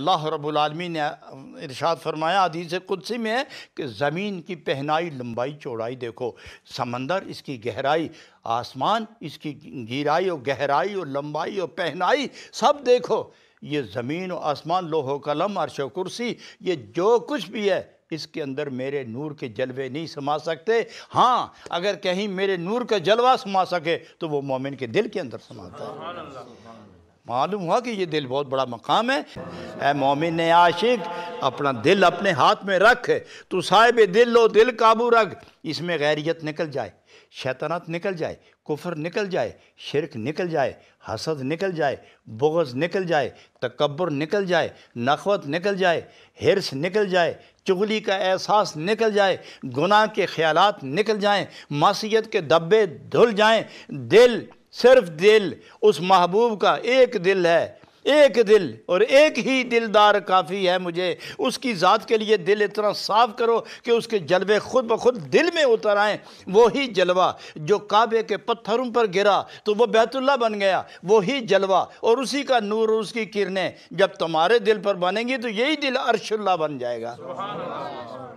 अल्लाह रबालमी ने इरशाद फरमाया अदीस कुदसी में है कि ज़मीन की पहनाई लंबाई चौड़ाई देखो समंदर इसकी गहराई आसमान इसकी गहराई और गहराई और लंबाई और पहनाई सब देखो ये ज़मीन और आसमान लोहो कलम अरश कुर्सी ये जो कुछ भी है इसके अंदर मेरे नूर के जलवे नहीं समा सकते हाँ अगर कहीं मेरे नूर का जलवा समा सके तो वो मोमिन के दिल के अंदर समाता है मालूम हुआ कि ये दिल बहुत बड़ा मकाम है ए मोमिन आशिक अपना दिल अपने हाथ में रख तो साहिब दिल लो दिल काबू रख इसमें गैरियत निकल जाए शैतानत निकल जाए कुफर निकल जाए शिरक निकल जाए हसद निकल जाए बोगज़ निकल जाए तकबर निकल जाए नखवत निकल जाए हिरस निकल जाए चुगली का एहसास निकल जाए गुनाह के ख्यालात निकल जाएं मासीत के दब्बे धुल जाएं दिल सिर्फ दिल उस महबूब का एक दिल है एक दिल और एक ही दिलदार काफ़ी है मुझे उसकी ज़ात के लिए दिल इतना साफ करो कि उसके जलवे खुद ब खुद दिल में उतर आएँ वही जलवा जो काबे के पत्थरों पर गिरा तो वह बैतुल्ला बन गया वही जलवा और उसी का नूर और उसकी किरणें जब तुम्हारे दिल पर बनेंगी तो यही दिल अरशुल्ला बन जाएगा